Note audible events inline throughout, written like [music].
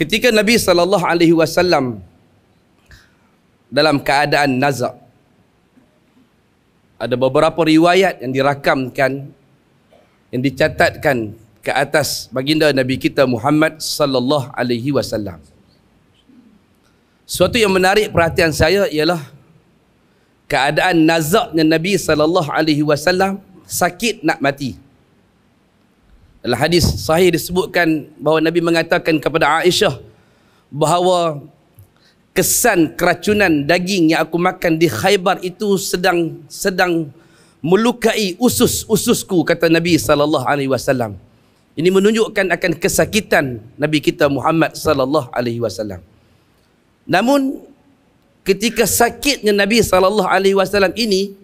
Ketika Nabi sallallahu alaihi wasallam dalam keadaan nazak ada beberapa riwayat yang dirakamkan yang dicatatkan ke atas baginda Nabi kita Muhammad sallallahu alaihi wasallam. Suatu yang menarik perhatian saya ialah keadaan nazaknya Nabi sallallahu alaihi wasallam sakit nak mati dalam hadis sahih disebutkan bahawa Nabi mengatakan kepada Aisyah bahawa kesan keracunan daging yang aku makan di Khaybar itu sedang sedang melukai usus-ususku kata Nabi sallallahu alaihi wasallam. Ini menunjukkan akan kesakitan Nabi kita Muhammad sallallahu alaihi wasallam. Namun ketika sakitnya Nabi sallallahu alaihi wasallam ini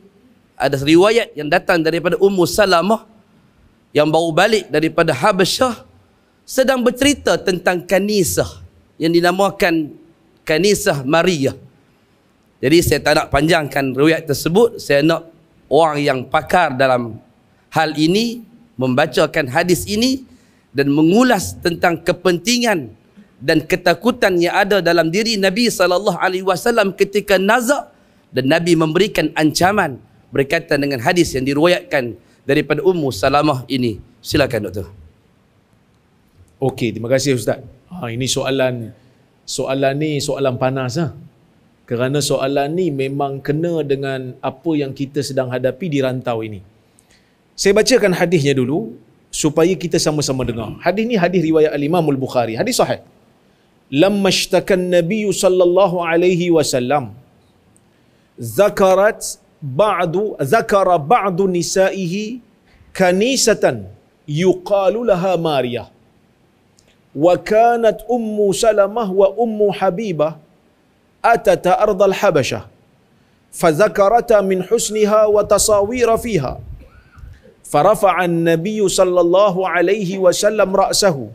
ada riwayat yang datang daripada Ummu Salamah yang baru balik daripada Habasyah sedang bercerita tentang kanisah yang dinamakan kanisah Maria. Jadi saya tak nak panjangkan riwayat tersebut, saya nak orang yang pakar dalam hal ini membacakan hadis ini dan mengulas tentang kepentingan dan ketakutan yang ada dalam diri Nabi sallallahu alaihi wasallam ketika nazak dan Nabi memberikan ancaman berkaitan dengan hadis yang diriwayatkan daripada Ummu Salamah ini. Silakan doktor. Okey, terima kasih ustaz. Ha ini soalan soalan ni soalan panas lah. Kerana soalan ni memang kena dengan apa yang kita sedang hadapi di rantau ini. Saya bacakan hadisnya dulu supaya kita sama-sama dengar. Hadis ni hadis riwayat al-Imam al-Bukhari. Hadis sahih. Lamma ashtaka an-nabiy sallallahu alaihi wasallam zakarat بعض ذكر بعض نسائه كنيسة يقال لها ماريا وكانت أم سلمة وأم حبيبة أتت أرض الحبشة فذكرت من حسنها وتصاوير فيها فرفع النبي صلى الله عليه وسلم رأسه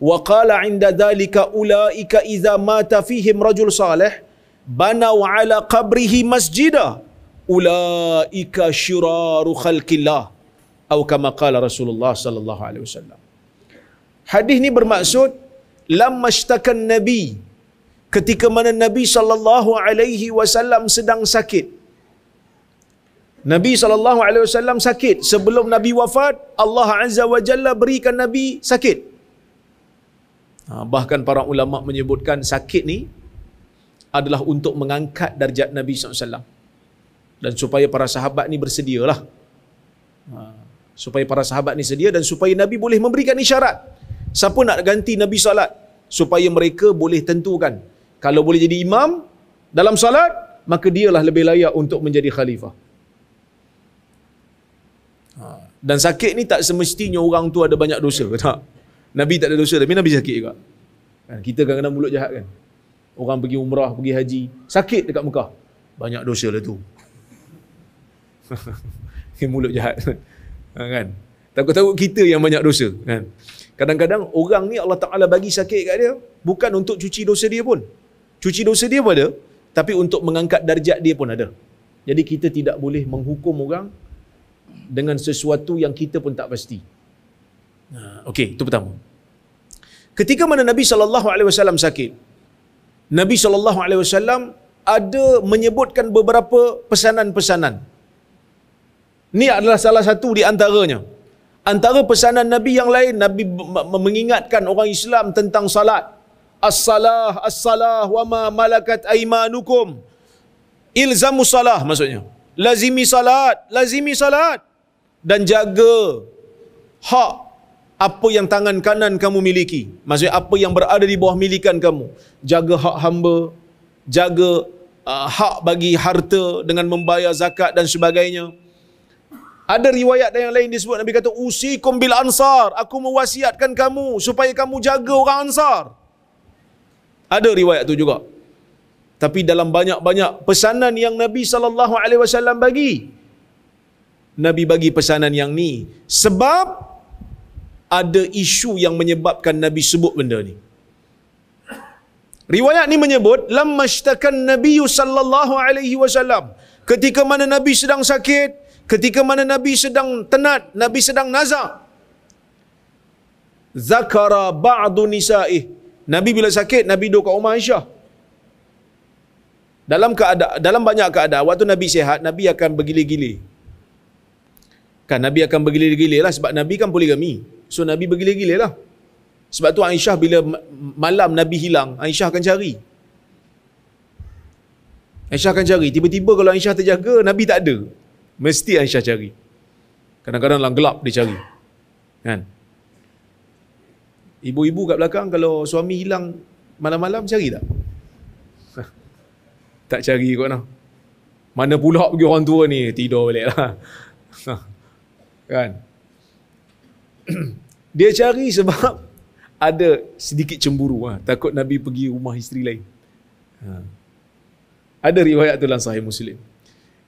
وقال عند ذلك أولئك إذا مات فيهم رجل صالح بنوا على قبره مسجداً ulaika shiraru khalqillah atau kama qala Rasulullah sallallahu alaihi wasallam hadis ni bermaksud lam nabi ketika mana nabi sallallahu alaihi wasallam sedang sakit Nabi sallallahu alaihi wasallam sakit sebelum Nabi wafat Allah azza wa jalla berikan Nabi sakit ha, bahkan para ulama menyebutkan sakit ni adalah untuk mengangkat darjat Nabi sallallahu alaihi wasallam dan supaya para sahabat ni bersedialah. Ha. Supaya para sahabat ni sedia dan supaya Nabi boleh memberikan isyarat. Siapa nak ganti Nabi salat? Supaya mereka boleh tentukan. Kalau boleh jadi imam dalam salat, maka dialah lebih layak untuk menjadi khalifah. Ha. Dan sakit ni tak semestinya orang tu ada banyak dosa. Tak. Nabi tak ada dosa, tapi Nabi sakit juga. Kan? Kita kan kena mulut jahat kan? Orang pergi umrah, pergi haji, sakit dekat muka Banyak dosa lah tu. [laughs] mulut jahat. [laughs] ha, kan? Takut-takut kita yang banyak dosa. Kan? Kadang-kadang orang ni Allah Ta'ala bagi sakit kat dia, bukan untuk cuci dosa dia pun. Cuci dosa dia pun ada, tapi untuk mengangkat darjat dia pun ada. Jadi kita tidak boleh menghukum orang dengan sesuatu yang kita pun tak pasti. Ha, Okey, itu pertama. Ketika mana Nabi saw sakit, Nabi saw ada menyebutkan beberapa pesanan-pesanan ini adalah salah satu di antaranya. Antara pesanan Nabi yang lain, Nabi mengingatkan orang Islam tentang salat. As-salah, as-salah, wa ma malakat aimanukum. Ilzamu salah maksudnya. Lazimi salat, lazimi salat. Dan jaga hak apa yang tangan kanan kamu miliki. Maksudnya apa yang berada di bawah milikan kamu. Jaga hak hamba, jaga uh, hak bagi harta dengan membayar zakat dan sebagainya. Ada riwayat yang lain disebut Nabi kata usikum bil ansar. Aku mewasiatkan kamu supaya kamu jaga orang ansar. Ada riwayat tu juga. Tapi dalam banyak-banyak pesanan yang Nabi sallallahu alaihi wasallam bagi. Nabi bagi pesanan yang ni sebab ada isu yang menyebabkan Nabi sebut benda ni. Riwayat ni menyebut lamma shtakan nabiyyu sallallahu alaihi wasallam ketika mana Nabi sedang sakit ketika mana Nabi sedang tenat, Nabi sedang nazar. Zakara ba'du nisa'ih. Nabi bila sakit, Nabi duduk kat rumah Aisyah. Dalam keadaan, dalam banyak keadaan, waktu Nabi sihat, Nabi akan bergili-gili. Kan Nabi akan bergili-gili lah sebab Nabi kan poligami. So Nabi bergili-gili lah. Sebab tu Aisyah bila malam Nabi hilang, Aisyah akan cari. Aisyah akan cari. Tiba-tiba kalau Aisyah terjaga, Nabi tak ada. Mesti Aisyah cari. Kadang-kadang dalam gelap dia cari. Kan? Ibu-ibu kat belakang kalau suami hilang malam-malam cari tak? [laughs] tak cari kot nak? Mana pula pergi orang tua ni tidur balik lah. [laughs] kan? [clears throat] dia cari sebab [laughs] ada sedikit cemburu ha. takut Nabi pergi rumah isteri lain. Ha. Ada riwayat tu dalam Sahih Muslim.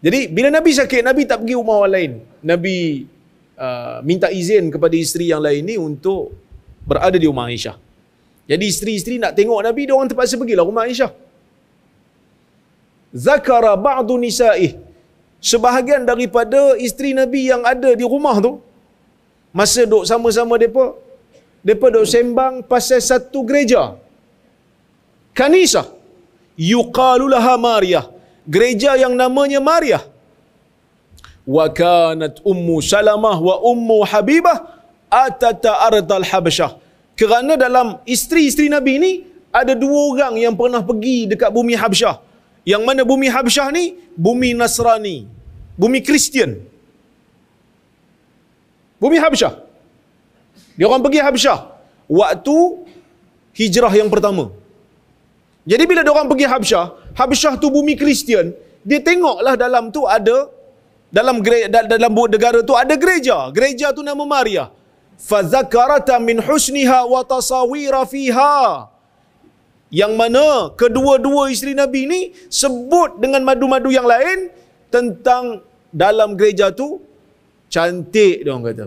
Jadi bila Nabi sakit, Nabi tak pergi rumah orang lain. Nabi uh, minta izin kepada isteri yang lain ni untuk berada di rumah Aisyah. Jadi isteri-isteri nak tengok Nabi, dia orang terpaksa lah rumah Aisyah. Zakara ba'du nisa'ih. Sebahagian daripada isteri Nabi yang ada di rumah tu, masa duduk sama-sama mereka, mereka duduk sembang pasal satu gereja. Kanisah. Yuqalulaha Mariah gereja yang namanya Maria. Wa kanat ummu Salamah wa ummu Habibah atat atata al Habsyah. Kerana dalam isteri-isteri Nabi ni ada dua orang yang pernah pergi dekat bumi Habsyah. Yang mana bumi Habsyah ni bumi Nasrani, bumi Kristian. Bumi Habsyah. Dia orang pergi Habsyah waktu hijrah yang pertama. Jadi bila dia orang pergi Habsyah, Habsyah tu bumi Kristian, dia tengoklah dalam tu ada dalam dalam negara tu ada gereja. Gereja tu nama Maria. Fazakarata min husniha wa tasawira fiha. Yang mana kedua-dua isteri Nabi ni sebut dengan madu-madu yang lain tentang dalam gereja tu cantik dia orang kata.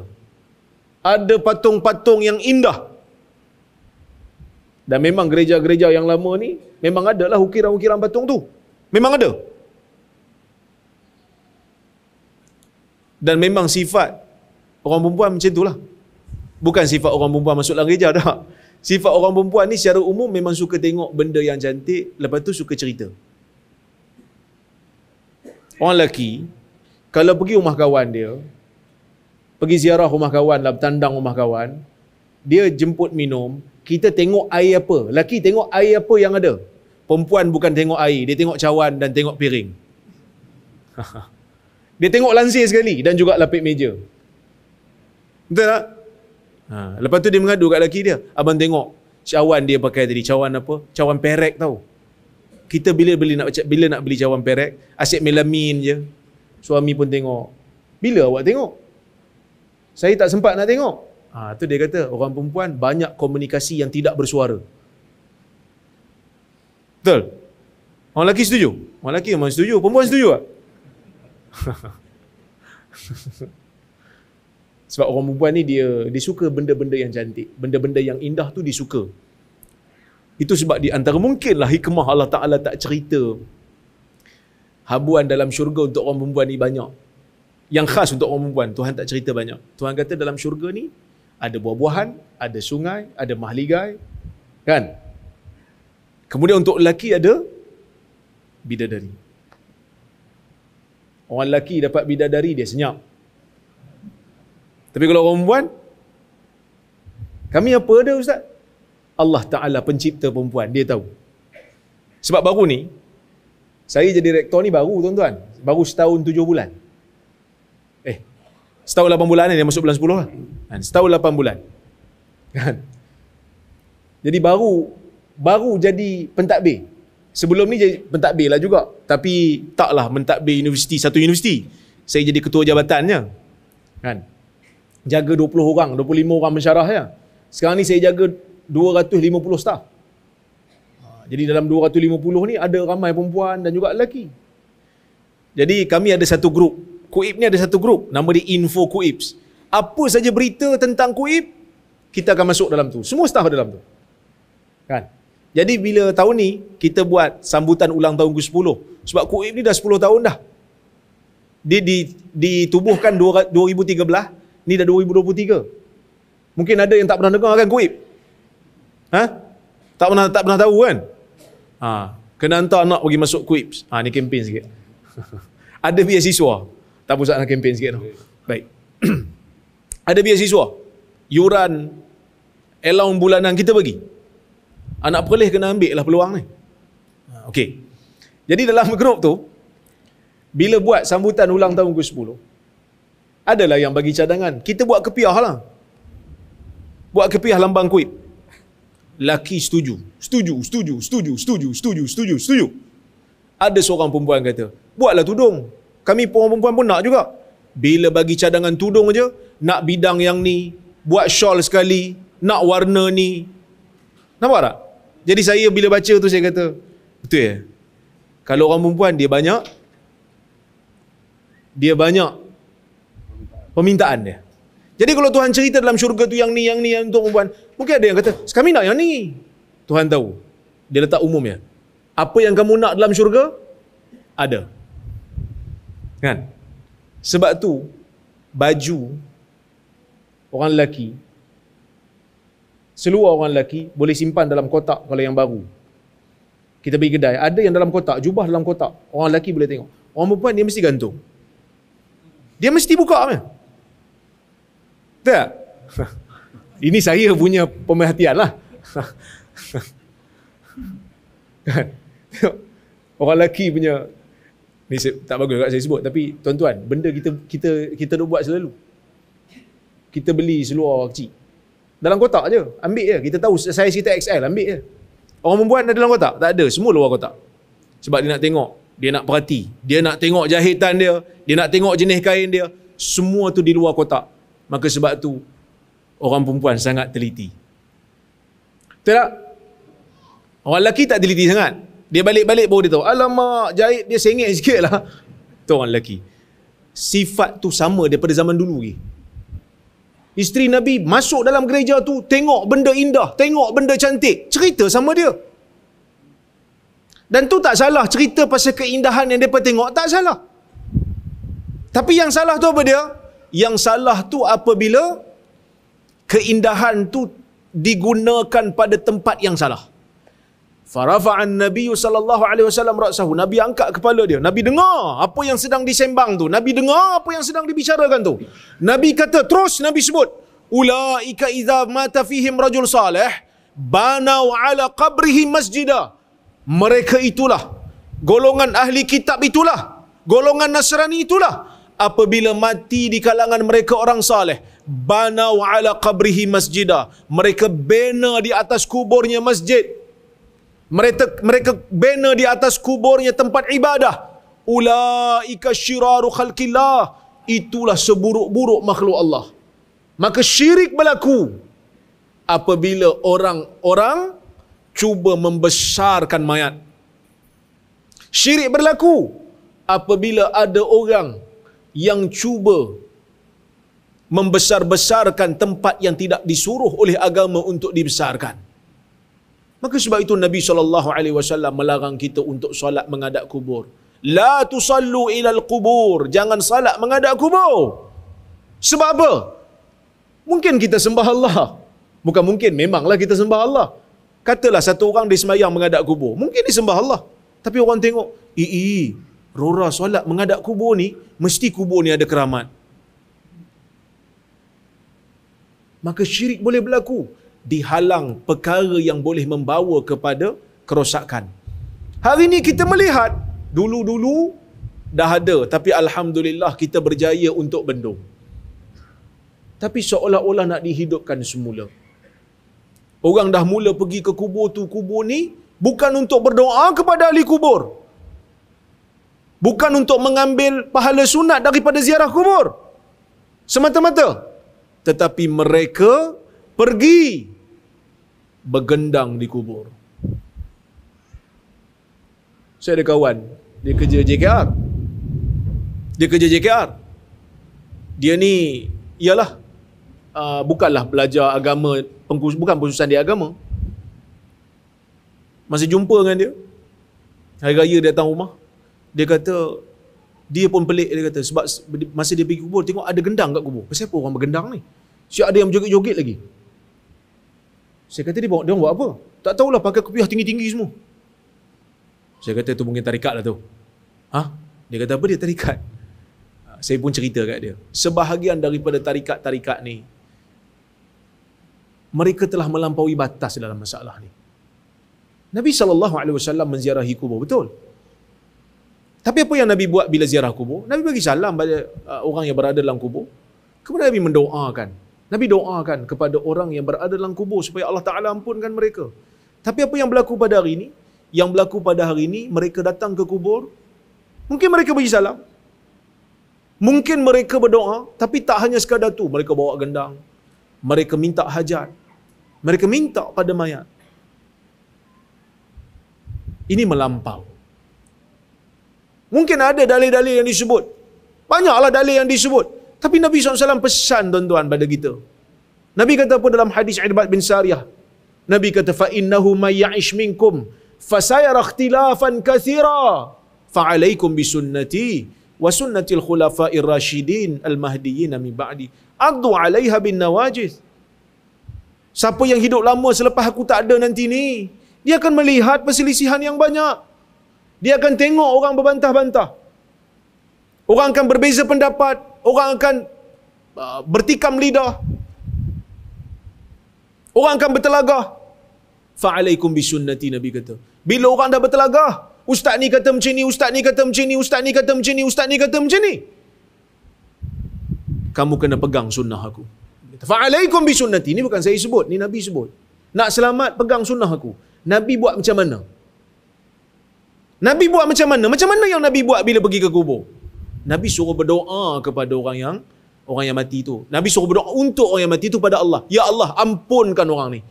Ada patung-patung yang indah. Dan memang gereja-gereja yang lama ni memang ada lah ukiran-ukiran patung tu. Memang ada. Dan memang sifat orang perempuan macam tu lah, Bukan sifat orang perempuan masuk dalam gereja dah. Sifat orang perempuan ni secara umum memang suka tengok benda yang cantik, lepas tu suka cerita. Orang lelaki, kalau pergi rumah kawan dia, pergi ziarah rumah kawan lah, bertandang rumah kawan, dia jemput minum, kita tengok air apa. Laki tengok air apa yang ada. Perempuan bukan tengok air, dia tengok cawan dan tengok piring. [laughs] dia tengok lansir sekali dan juga lapik meja. Betul tak? Ha. Lepas tu dia mengadu kat laki dia. Abang tengok cawan dia pakai tadi. Cawan apa? Cawan perek tau. Kita bila beli nak bila nak beli cawan perek, asyik melamin je. Suami pun tengok. Bila awak tengok? Saya tak sempat nak tengok. Ha, tu dia kata orang perempuan banyak komunikasi yang tidak bersuara. Betul? Orang lelaki setuju? Orang lelaki memang setuju. Perempuan setuju tak? [laughs] Sebab orang perempuan ni dia dia suka benda-benda yang cantik. Benda-benda yang indah tu dia suka. Itu sebab di antara lah hikmah Allah Ta'ala tak cerita habuan dalam syurga untuk orang perempuan ni banyak. Yang khas untuk orang perempuan. Tuhan tak cerita banyak. Tuhan kata dalam syurga ni ada buah-buahan, ada sungai, ada mahligai, kan? Kemudian untuk lelaki ada bidadari. Orang lelaki dapat bidadari dia senyap. Tapi kalau orang perempuan kami apa ada ustaz? Allah Taala pencipta perempuan, dia tahu. Sebab baru ni saya jadi rektor ni baru tuan-tuan, baru setahun tujuh bulan. Setahun lapan bulan ni dia masuk bulan sepuluh lah. Kan? Setahun lapan bulan. Kan? Jadi baru baru jadi pentadbir. Sebelum ni jadi pentadbir lah juga. Tapi taklah mentadbir universiti satu universiti. Saya jadi ketua jabatannya. Kan? Jaga 20 orang, 25 orang ya. Sekarang ni saya jaga 250 staff. Ha, jadi dalam 250 ni ada ramai perempuan dan juga lelaki. Jadi kami ada satu grup Kuib ni ada satu grup nama dia Info Kuibs. Apa saja berita tentang Kuib, kita akan masuk dalam tu. Semua staff dalam tu. Kan? Jadi bila tahun ni kita buat sambutan ulang tahun ke-10 sebab Kuib ni dah 10 tahun dah. Dia di, ditubuhkan 2013, ni dah 2023. Mungkin ada yang tak pernah dengar kan Kuib? Ha? Tak pernah tak pernah tahu kan? Ha, kena hantar anak pergi masuk Kuib. Ha, ni kempen sikit. [laughs] ada biasiswa. Tak pusat nak kempen sikit tu. Baik. [clears throat] ada biasiswa. Yuran. Allowance bulanan kita bagi. Anak perleh kena ambil lah peluang ni. Ha. Okey. Jadi dalam grup tu. Bila buat sambutan ulang tahun ke-10. Adalah yang bagi cadangan. Kita buat kepiah lah. Buat kepiah lambang kuit. Laki setuju. Setuju, setuju, setuju, setuju, setuju, setuju, setuju. Ada seorang perempuan kata, buatlah tudung kami perempuan-perempuan pun nak juga. Bila bagi cadangan tudung aja, nak bidang yang ni, buat shawl sekali, nak warna ni. Nampak tak? Jadi saya bila baca tu saya kata, betul ya? Kalau orang perempuan dia banyak, dia banyak permintaan dia. Jadi kalau Tuhan cerita dalam syurga tu yang ni, yang ni, yang tu perempuan, mungkin ada yang kata, kami nak yang ni. Tuhan tahu. Dia letak umumnya. Apa yang kamu nak dalam syurga? Ada. Kan? Sebab tu baju orang lelaki seluar orang lelaki boleh simpan dalam kotak kalau yang baru. Kita pergi kedai, ada yang dalam kotak, jubah dalam kotak. Orang lelaki boleh tengok. Orang perempuan dia mesti gantung. Dia mesti buka punya. Tak? [laughs] Ini saya punya pemerhatian lah. [laughs] Kan? Orang lelaki punya Ni tak bagus kat saya sebut tapi tuan-tuan, benda kita kita kita duk buat selalu. Kita beli seluar kecil. Dalam kotak je. Ambil je. Kita tahu saya kita XL, ambil je. Orang membuat ada dalam kotak? Tak ada. Semua luar kotak. Sebab dia nak tengok. Dia nak perhati. Dia nak tengok jahitan dia. Dia nak tengok jenis kain dia. Semua tu di luar kotak. Maka sebab tu orang perempuan sangat teliti. Betul tak? Orang lelaki tak teliti sangat. Dia balik-balik baru dia tahu. Alamak, jahit dia sengit sikit lah. Itu orang lelaki. Sifat tu sama daripada zaman dulu lagi. Isteri Nabi masuk dalam gereja tu, tengok benda indah, tengok benda cantik. Cerita sama dia. Dan tu tak salah cerita pasal keindahan yang depa tengok tak salah. Tapi yang salah tu apa dia? Yang salah tu apabila keindahan tu digunakan pada tempat yang salah. Farafa an Nabi sallallahu alaihi wasallam ra'sahu. Nabi angkat kepala dia. Nabi dengar apa yang sedang disembang tu. Nabi dengar apa yang sedang dibicarakan tu. Nabi kata terus Nabi sebut, "Ulaika idza mata fihim rajul salih banau ala qabrihi masjida." Mereka itulah golongan ahli kitab itulah. Golongan Nasrani itulah. Apabila mati di kalangan mereka orang saleh, banau ala qabrihi masjida. Mereka bina di atas kuburnya masjid mereka mereka bina di atas kuburnya tempat ibadah ulaika syiraru khalqillah itulah seburuk-buruk makhluk Allah maka syirik berlaku apabila orang-orang cuba membesarkan mayat syirik berlaku apabila ada orang yang cuba membesar-besarkan tempat yang tidak disuruh oleh agama untuk dibesarkan Maka sebab itu Nabi sallallahu alaihi wasallam melarang kita untuk solat menghadap kubur. La tusallu ila al-qubur. Jangan solat menghadap kubur. Sebab apa? Mungkin kita sembah Allah. Bukan mungkin, memanglah kita sembah Allah. Katalah satu orang di semayang menghadap kubur. Mungkin dia sembah Allah. Tapi orang tengok, ii, rora solat menghadap kubur ni, mesti kubur ni ada keramat. Maka syirik boleh berlaku dihalang perkara yang boleh membawa kepada kerosakan. Hari ini kita melihat dulu-dulu dah ada tapi alhamdulillah kita berjaya untuk bendung. Tapi seolah-olah nak dihidupkan semula. Orang dah mula pergi ke kubur tu kubur ni bukan untuk berdoa kepada ahli kubur. Bukan untuk mengambil pahala sunat daripada ziarah kubur. Semata-mata. Tetapi mereka pergi bergendang di kubur. Saya ada kawan, dia kerja JKR. Dia kerja JKR. Dia ni, ialah, uh, bukanlah belajar agama, pengkursus, bukan pengkhususan di agama. Masih jumpa dengan dia, hari raya dia datang rumah, dia kata, dia pun pelik, dia kata, sebab masa dia pergi kubur, tengok ada gendang kat kubur. Kenapa orang bergendang ni? Siap ada yang joget-joget lagi. Saya kata dia bawa dia bawa apa? Tak tahulah pakai kopiah tinggi-tinggi semua. Saya kata tu mungkin tarikat lah tu. Ha? Dia kata apa dia tarikat? Ha, saya pun cerita kat dia. Sebahagian daripada tarikat-tarikat ni mereka telah melampaui batas dalam masalah ni. Nabi sallallahu alaihi wasallam menziarahi kubur betul. Tapi apa yang Nabi buat bila ziarah kubur? Nabi bagi salam pada uh, orang yang berada dalam kubur. Kemudian Nabi mendoakan Nabi doakan kepada orang yang berada dalam kubur supaya Allah Ta'ala ampunkan mereka. Tapi apa yang berlaku pada hari ini? Yang berlaku pada hari ini, mereka datang ke kubur. Mungkin mereka beri salam. Mungkin mereka berdoa. Tapi tak hanya sekadar tu Mereka bawa gendang. Mereka minta hajat. Mereka minta pada mayat. Ini melampau. Mungkin ada dalil-dalil yang disebut. Banyaklah dalil yang disebut. Tapi Nabi SAW pesan tuan-tuan pada kita. Nabi kata pun dalam hadis Irbad bin Sariyah? Nabi kata, فَإِنَّهُ مَيَّعِشْ مِنْكُمْ فَسَيَرَ اخْتِلَافًا كَثِرًا فَعَلَيْكُمْ بِسُنَّتِي وَسُنَّتِ الْخُلَفَاءِ الرَّاشِدِينَ الْمَهْدِيِّنَ مِنْ بَعْدِي أَضُّ عَلَيْهَا بِنْ نَوَاجِثِ Siapa yang hidup lama selepas aku tak ada nanti ni, dia akan melihat perselisihan yang banyak. Dia akan tengok orang berbantah-bantah. Orang akan berbeza pendapat orang akan uh, bertikam lidah. Orang akan bertelagah. Fa'alaikum bisunnati Nabi kata. Bila orang dah bertelagah, ustaz ni kata macam ni, ustaz ni kata macam ni, ustaz ni kata macam ni, ustaz ni kata macam ni. Kamu kena pegang sunnah aku. Fa'alaikum bisunnati. Ini bukan saya sebut, ni Nabi sebut. Nak selamat pegang sunnah aku. Nabi buat macam mana? Nabi buat macam mana? Macam mana yang Nabi buat bila pergi ke kubur? Nabi suruh berdoa kepada orang yang orang yang mati itu. Nabi suruh berdoa untuk orang yang mati itu pada Allah. Ya Allah, ampunkan orang ni.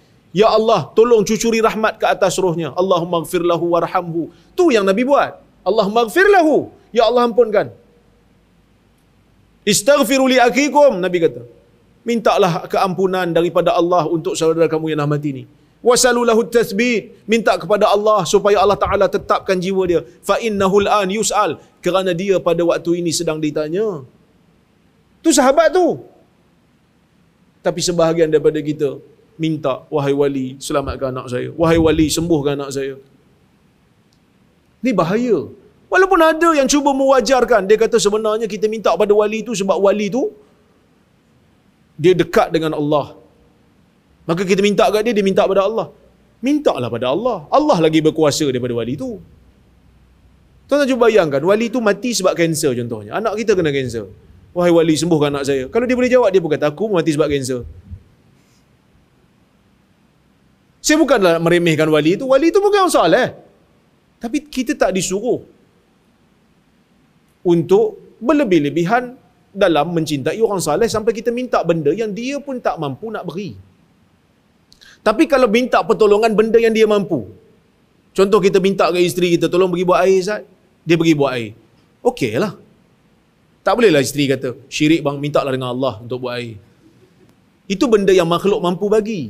Ya Allah, tolong cucuri rahmat ke atas rohnya. Allahumma gfir warhamhu. Tu yang Nabi buat. Allahumma gfir Ya Allah, ampunkan. Istaghfiru li Nabi kata. Mintalah keampunan daripada Allah untuk saudara kamu yang dah mati ni wasalulahu Tasbih minta kepada Allah supaya Allah taala tetapkan jiwa dia fa innahul an yusal kerana dia pada waktu ini sedang ditanya tu sahabat tu tapi sebahagian daripada kita minta wahai wali selamatkan anak saya wahai wali sembuhkan anak saya ni bahaya walaupun ada yang cuba mewajarkan dia kata sebenarnya kita minta pada wali itu sebab wali itu dia dekat dengan Allah Maka kita minta kat dia, dia minta pada Allah. Mintalah pada Allah. Allah lagi berkuasa daripada wali tu. Tuan-tuan cuba bayangkan, wali tu mati sebab kanser contohnya. Anak kita kena kanser. Wahai wali, sembuhkan anak saya. Kalau dia boleh jawab, dia berkata, aku mati sebab kanser. Saya bukanlah meremehkan wali itu. Wali itu bukan soal eh. Tapi kita tak disuruh untuk berlebih-lebihan dalam mencintai orang salih sampai kita minta benda yang dia pun tak mampu nak beri. Tapi kalau minta pertolongan benda yang dia mampu. Contoh kita minta ke isteri kita tolong bagi buat air Ustaz. Dia pergi buat air. lah. Tak bolehlah isteri kata syirik bang minta lah dengan Allah untuk buat air. Itu benda yang makhluk mampu bagi.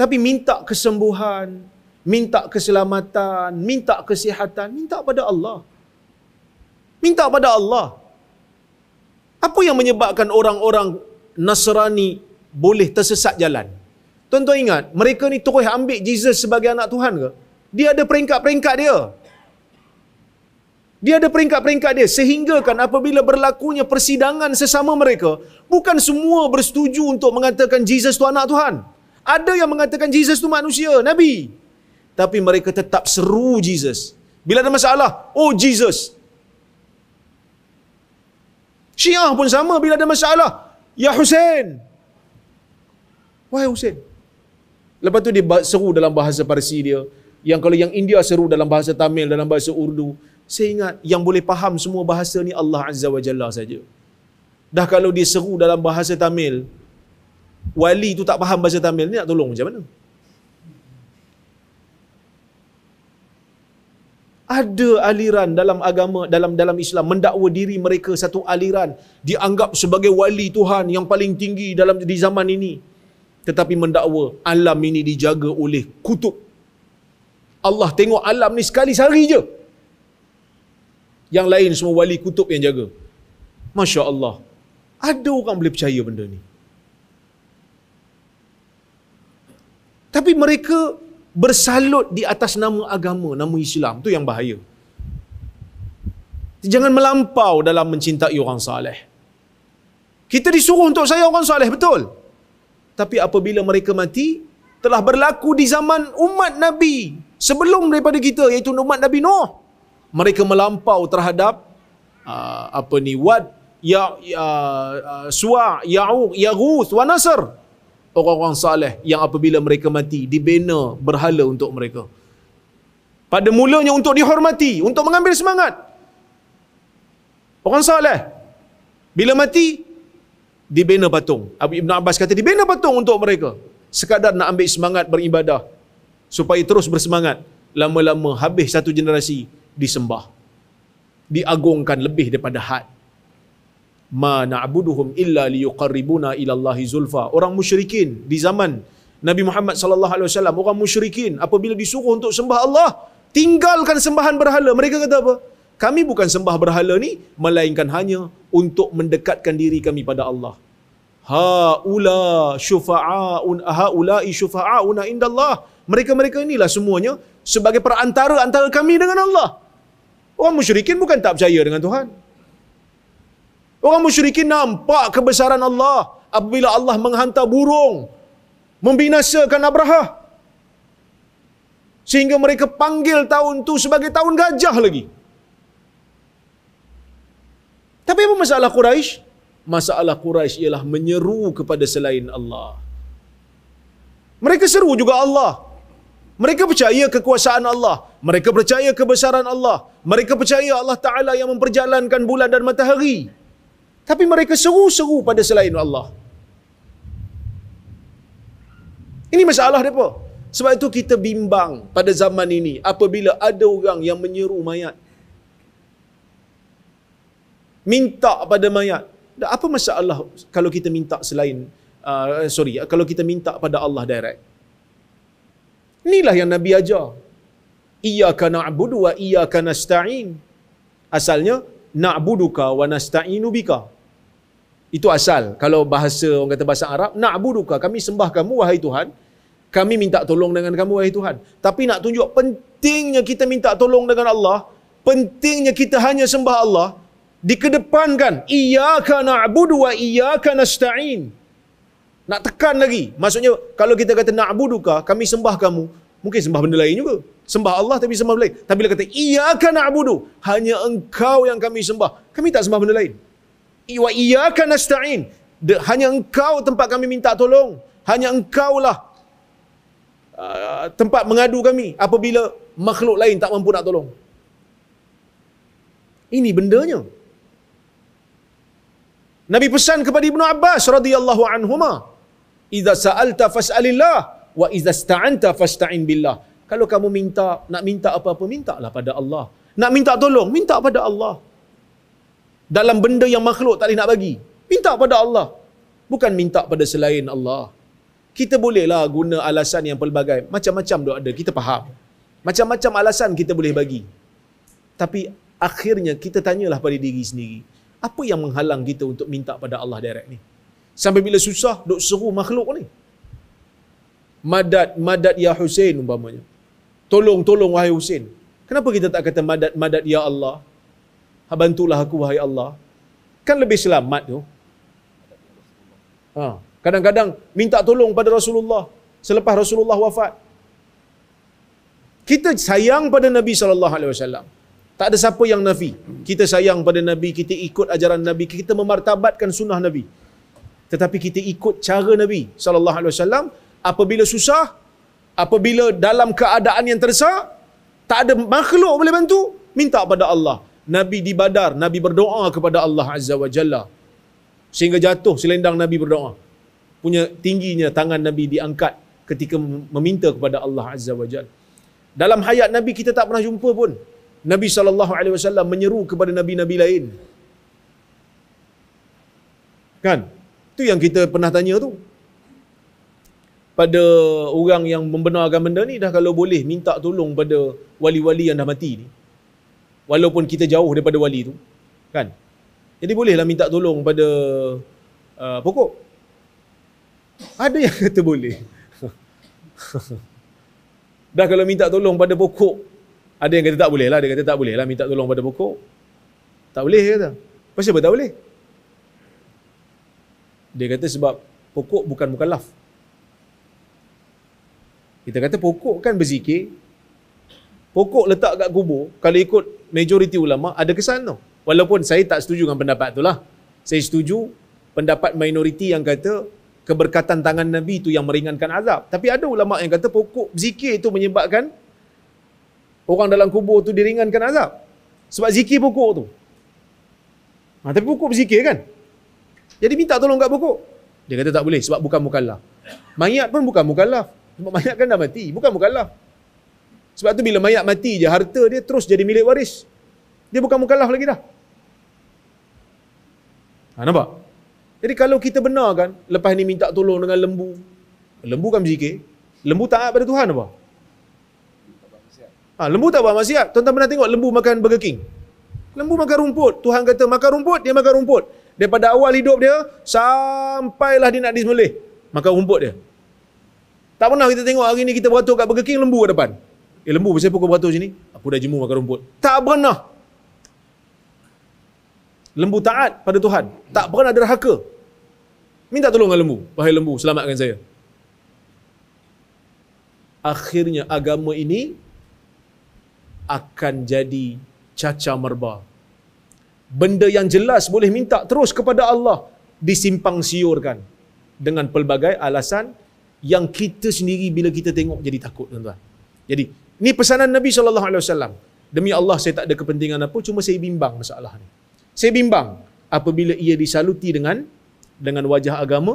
Tapi minta kesembuhan, minta keselamatan, minta kesihatan, minta pada Allah. Minta pada Allah. Apa yang menyebabkan orang-orang Nasrani boleh tersesat jalan? Tuan-tuan ingat, mereka ni terus ambil Jesus sebagai anak Tuhan ke? Dia ada peringkat-peringkat dia. Dia ada peringkat-peringkat dia. kan apabila berlakunya persidangan sesama mereka, bukan semua bersetuju untuk mengatakan Jesus tu anak Tuhan. Ada yang mengatakan Jesus tu manusia, Nabi. Tapi mereka tetap seru Jesus. Bila ada masalah, oh Jesus. Syiah pun sama bila ada masalah. Ya Hussein. Wahai Hussein. Lepas tu dia seru dalam bahasa Parsi dia. Yang kalau yang India seru dalam bahasa Tamil, dalam bahasa Urdu. Saya ingat yang boleh faham semua bahasa ni Allah Azza wa Jalla saja. Dah kalau dia seru dalam bahasa Tamil, wali tu tak faham bahasa Tamil ni nak tolong macam mana? Ada aliran dalam agama dalam dalam Islam mendakwa diri mereka satu aliran dianggap sebagai wali Tuhan yang paling tinggi dalam di zaman ini tetapi mendakwa alam ini dijaga oleh kutub. Allah tengok alam ni sekali sehari je. Yang lain semua wali kutub yang jaga. Masya Allah. Ada orang boleh percaya benda ni. Tapi mereka bersalut di atas nama agama, nama Islam. tu yang bahaya. Jangan melampau dalam mencintai orang saleh. Kita disuruh untuk sayang orang saleh betul. Betul tapi apabila mereka mati telah berlaku di zaman umat Nabi sebelum daripada kita iaitu umat Nabi Nuh mereka melampau terhadap uh, apa ni Wad Ya uh, Suwa Ya'uq Ya'us wa Nasr orang-orang saleh yang apabila mereka mati dibina berhala untuk mereka pada mulanya untuk dihormati untuk mengambil semangat orang saleh bila mati dibina patung. Abu Ibn Abbas kata dibina patung untuk mereka. Sekadar nak ambil semangat beribadah. Supaya terus bersemangat. Lama-lama habis satu generasi disembah. Diagungkan lebih daripada had. Ma na'buduhum illa liyuqarribuna ila zulfa. Orang musyrikin di zaman Nabi Muhammad sallallahu alaihi wasallam orang musyrikin apabila disuruh untuk sembah Allah tinggalkan sembahan berhala mereka kata apa kami bukan sembah berhala ni melainkan hanya untuk mendekatkan diri kami pada Allah. Haula syufa'aun haula'i syufa'auna indallah. Mereka-mereka inilah semuanya sebagai perantara antara kami dengan Allah. Orang musyrikin bukan tak percaya dengan Tuhan. Orang musyrikin nampak kebesaran Allah apabila Allah menghantar burung membinasakan Abraha. Sehingga mereka panggil tahun itu sebagai tahun gajah lagi. Tapi apa masalah Quraisy? Masalah Quraisy ialah menyeru kepada selain Allah. Mereka seru juga Allah. Mereka percaya kekuasaan Allah. Mereka percaya kebesaran Allah. Mereka percaya Allah Ta'ala yang memperjalankan bulan dan matahari. Tapi mereka seru-seru pada selain Allah. Ini masalah mereka. Sebab itu kita bimbang pada zaman ini apabila ada orang yang menyeru mayat minta pada mayat apa masalah kalau kita minta selain uh, sorry kalau kita minta pada Allah direct inilah yang nabi ajar iyyaka na'budu wa iyyaka nasta'in asalnya na'buduka wa nasta'inu bika itu asal kalau bahasa orang kata bahasa Arab na'buduka kami sembah kamu wahai Tuhan kami minta tolong dengan kamu wahai Tuhan tapi nak tunjuk pentingnya kita minta tolong dengan Allah pentingnya kita hanya sembah Allah dikedepankan iyyaka na'budu wa iyyaka nasta'in nak tekan lagi maksudnya kalau kita kata na'buduka kami sembah kamu mungkin sembah benda lain juga sembah Allah tapi sembah benda lain tapi bila kata iyyaka na'budu hanya engkau yang kami sembah kami tak sembah benda lain wa iyyaka nasta'in hanya engkau tempat kami minta tolong hanya engkaulah uh, tempat mengadu kami apabila makhluk lain tak mampu nak tolong ini bendanya. Nabi pesan kepada Ibnu Abbas radhiyallahu anhuma, "Idza sa'alta fas'alillah wa idza sta'anta fasta'in billah." Kalau kamu minta, nak minta apa-apa mintalah pada Allah. Nak minta tolong, minta pada Allah. Dalam benda yang makhluk tak boleh nak bagi, minta pada Allah. Bukan minta pada selain Allah. Kita bolehlah guna alasan yang pelbagai. Macam-macam doa ada, kita faham. Macam-macam alasan kita boleh bagi. Tapi akhirnya kita tanyalah pada diri sendiri. Apa yang menghalang kita untuk minta pada Allah direct ni? Sampai bila susah, duk seru makhluk ni. Madad, madad ya Hussein umpamanya. Tolong, tolong wahai Hussein. Kenapa kita tak kata madad, madad ya Allah? Ha, bantulah aku wahai Allah. Kan lebih selamat tu. Ha. Kadang-kadang minta tolong pada Rasulullah selepas Rasulullah wafat. Kita sayang pada Nabi saw tak ada siapa yang Nabi. Kita sayang pada Nabi, kita ikut ajaran Nabi, kita memartabatkan sunnah Nabi. Tetapi kita ikut cara Nabi sallallahu alaihi wasallam apabila susah, apabila dalam keadaan yang terdesak, tak ada makhluk boleh bantu, minta pada Allah. Nabi di Badar, Nabi berdoa kepada Allah Azza wa Jalla. Sehingga jatuh selendang Nabi berdoa. Punya tingginya tangan Nabi diangkat ketika meminta kepada Allah Azza wa Jalla. Dalam hayat Nabi kita tak pernah jumpa pun. Nabi sallallahu alaihi wasallam menyeru kepada nabi-nabi lain. Kan? Itu yang kita pernah tanya tu. Pada orang yang membenarkan benda ni dah kalau boleh minta tolong pada wali-wali yang dah mati ni. Walaupun kita jauh daripada wali tu. Kan? Jadi bolehlah minta tolong pada uh, pokok. Ada yang kata boleh. [laughs] dah kalau minta tolong pada pokok ada yang kata tak boleh lah, dia kata tak boleh lah minta tolong pada pokok. Tak boleh kata. Pasal apa tak boleh? Dia kata sebab pokok bukan mukallaf. Kita kata pokok kan berzikir. Pokok letak kat kubur, kalau ikut majoriti ulama ada kesan tu. Walaupun saya tak setuju dengan pendapat tu lah. Saya setuju pendapat minoriti yang kata keberkatan tangan Nabi itu yang meringankan azab. Tapi ada ulama yang kata pokok zikir itu menyebabkan orang dalam kubur tu diringankan azab. Sebab zikir pokok tu. Ha, tapi pokok berzikir kan? Jadi minta tolong kat pokok. Dia kata tak boleh sebab bukan mukallaf. Mayat pun bukan mukallaf. Sebab mayat kan dah mati. Bukan mukallaf. Sebab tu bila mayat mati je, harta dia terus jadi milik waris. Dia bukan mukallaf lagi dah. Ha, nampak? Jadi kalau kita benarkan, lepas ni minta tolong dengan lembu. Lembu kan berzikir. Lembu taat pada Tuhan apa? Ha, lembu tak buat maksiat. Tuan-tuan pernah tengok lembu makan Burger King? Lembu makan rumput. Tuhan kata makan rumput, dia makan rumput. Daripada awal hidup dia, sampailah dia nak disembelih. Makan rumput dia. Tak pernah kita tengok hari ni kita beratur kat Burger King, lembu kat depan. Eh lembu, kenapa kau beratur sini? Aku dah jemur makan rumput. Tak pernah. Lembu taat pada Tuhan. Tak pernah ada derhaka. Minta tolong dengan lembu. Wahai lembu, selamatkan saya. Akhirnya agama ini akan jadi caca merba. Benda yang jelas boleh minta terus kepada Allah disimpang siurkan dengan pelbagai alasan yang kita sendiri bila kita tengok jadi takut tuan-tuan. Jadi, ni pesanan Nabi sallallahu alaihi wasallam. Demi Allah saya tak ada kepentingan apa, cuma saya bimbang masalah ni. Saya bimbang apabila ia disaluti dengan dengan wajah agama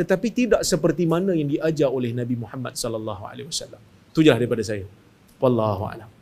tetapi tidak seperti mana yang diajar oleh Nabi Muhammad sallallahu alaihi wasallam. Itu daripada saya. Wallahu a'lam.